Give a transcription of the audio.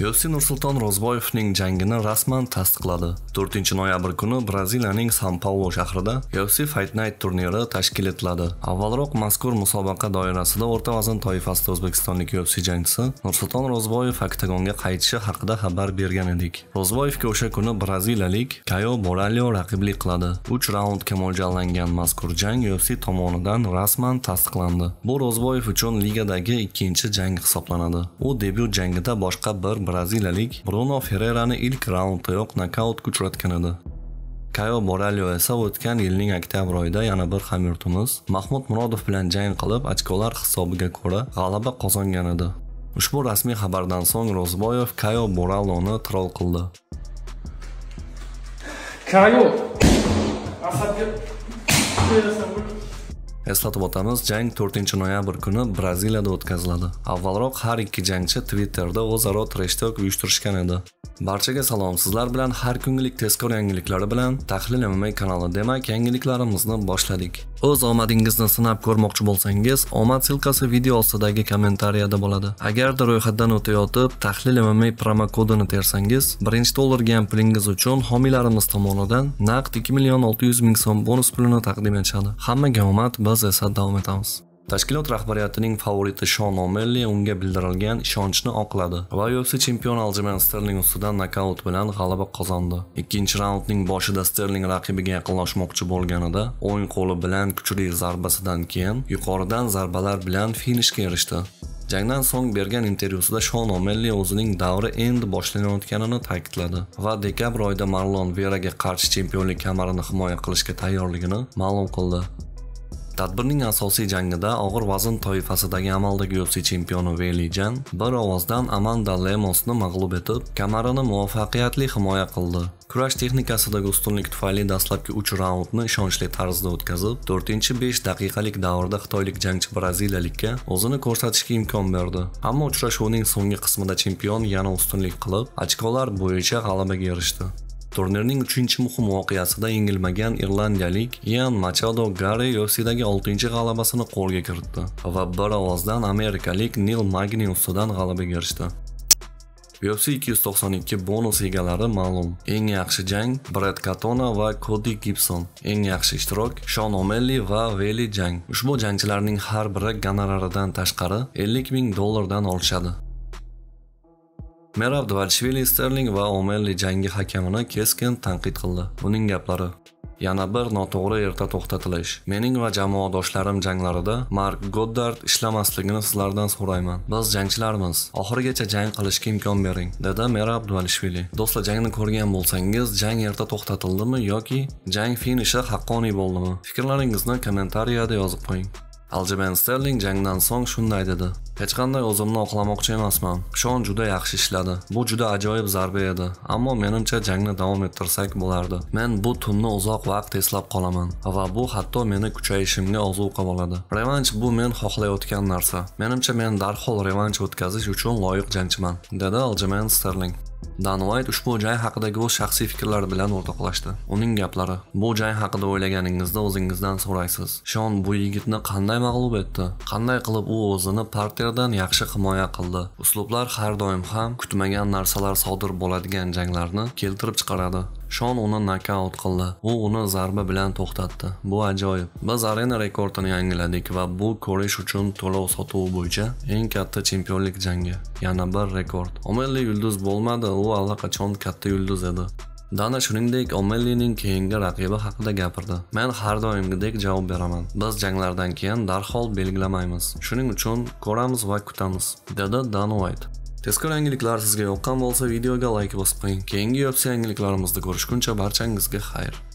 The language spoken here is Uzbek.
UFC Nursulton Ro'zboyevning jangini rasman tasdiqladi. 4-noyabr kuni Braziliyaning San Paulo shahrida UFC Fight Night turniri tashkil etiladi. Avvalroq mazkur musobaqa doirasida o'rta vazn toifasida o'zbekistonlik UFC jangchisi Nursulton Ro'zboyev oktagonga qaytishi haqida xabar bergan edik. Ro'zboyevga o'sha kuni braziliyalik Kayo boralio raqiblik qiladi. 3 raundga mo'ljallangan mazkur jang UFC tomonidan rasman tasdiqlandi. Bu Ro'zboyev uchun ligadagi ikkinchi jang hisoblanadi. U debyut jangida boshqa bir braziliyalik Bruno Ferrerani ilk raunddayoq nokautga uchratgan edi. Kayo Boralyo esa o'tgan yilning oktyabr oyida yana bir hamyurtimiz Mahmud Murodov bilan jang qilib, ochkolar hisobiga ko'ra g'alaba qozongan edi. Ushbu rasmiy xabardan so'ng Rozboyev Kayo Boraloni troll qildi. Kayo, asabga berasan, Eslatib o'tamiz, jang 4-noyabr kuni Braziliyada o'tkaziladi. Avvalroq har ikki jangchi Twitterda o'zaro treshtok uyushtirishgan edi. Barchaga salom, sizlar bilan har kungilik tezkor yangiliklari bilan Tahlil MMA kanali. Demak, yangiliklarimizni boshladik. O'z omadingizni sinab ko'rmoqchi bo'lsangiz, omad silkasi video ostidagi kommentariyada bo'ladi. Agarda ro'yxatdan o'tayotib, tahlil MMA promo kodini tersangiz, 1 dollarga ham pulingiz uchun homiylarimiz tomonidan naqd 2 million 600 ming so'm bonus pulini taqdim etishadi. Hammaga omad, biz esa davom etamiz. Tashkilot rahbariyatining favoriti Shon O'Melli unga bildirilgan ishonchni oqladi va UFC chempioni aljiman Sterling ustidan nokaut bilan g'alaba qozondi. Ikkinchi raundning boshida Sterling raqibiga yaqinlashmoqchi bo'lganida o'ng qo'li bilan kuchli zarbasidan keyin yuqoridan zarbalar bilan finishga erishdi. Jangdan so'ng bergan intervyusida Shon O'Melli o'zining davri endi boshlanayotganini ta'kidladi va dekabr oyida Marlon Veraga qarshi chempionlik kamarini himoya qilishga tayyorligini ma'lum qildi. Tadbirning asosiy jangida og'ir vazn toifasidagi amaldagi UFC chempioni Veli Jan bir ovozdan Amanda Lemosni mag'lub etib, kamarini muvaffaqiyatli himoya qildi. Kurash texnikasidagi ustunlik tufayli dastlabki 3 raundni ishonchli tarzda o'tkazib, 4-5 daqiqalik davrda xitoylik jangchi braziliyalikka o'zini ko'rsatishga imkon berdi. Ammo uchrashuvning so'nggi qismida chempion yana ustunlik qilib, ochkolar bo'yicha g'alabaga erishdi. Turnirning 3-muhim voqeasida yengilmagan irlandiyalik Ian Machado Gary UFC'dagi 6-g'alabasini qo'lga kiritdi va bir ovozdan amerikalik Neil Magny ustidan g'alabaga erishdi. UFC 292 bonus egalari ma'lum. Eng yaxshi jang Brad Katona va Cody Gibson. Eng yaxshi ishtirok Sean O'Malley va Veli Jang. Ushbu jangchilarning har biri gonoraridan tashqari 50 ming dollardan olishadi. merab dvarishvili sterling va omenli jangi hakamini keskin tanqid qildi uning gaplari yana bir noto'g'ri erta to'xtatilish mening va jamoadoshlarim janglarida mark goddard ishlamasligini sizlardan so'rayman biz jangchilarmiz oxirigacha jang qilishga imkon bering dedi mera abdualishvili do'stlar jangni ko'rgan bo'lsangiz jang erta to'xtatildimi yoki jang finishi haqqoniy bo'ldimi fikrlaringizni kommentariyada yozib qo'ying aljemen sterling jangdan so'ng shunday dedi hech qanday o'zimni oqlamoqchi emasman shon juda yaxshi ishladi bu juda ajoyib zarba edi ammo menimcha jangni davom ettirsak bo'lardi men bu tunni uzoq vaqt eslab qolaman va bu hatto meni kuchayishimga ozuqa bo'ladi revansh bu men xohlayotgan narsa menimcha men darhol revansh o'tkazish uchun loyiq jangchiman dedi aljemen sterling Dan White ushbu jang haqidagi o'z shaxsiy fikrlari bilan o'rtoqlashdi. Uning gaplari: "Bu jang haqida o'ylaganingizda o'zingizdan so'raysiz. Shon bu yigitni qanday mag'lub etdi? Qanday qilib u o'zini parterdan yaxshi himoya qildi?" Uslublar har doim ham kutmagan narsalar sodir bo'ladigan janglarni keltirib chiqaradi. Shon uni nokaut qildi. U uni zarba bilan to'xtatdi. Bu ajoyib. Biz arena rekordini yangiladik va bu ko'rish uchun to'lov sotuvi bo'yicha eng katta chempionlik jangi. Yana bir rekord. Omelli yulduz bo'lmadi, u allaqachon katta yulduz edi. Dana shuningdek Omellining keyingi raqibi haqida gapirdi. Men har doimgidek javob beraman. Biz janglardan keyin darhol belgilamaymiz. Shuning uchun ko'ramiz va kutamiz, dedi Dan White. Tezkor yangiliklar sizga yoqqan bo'lsa videoga layk bosib qo'ying. Keyingi UFC yangiliklarimizda ko'rishguncha barchangizga xayr.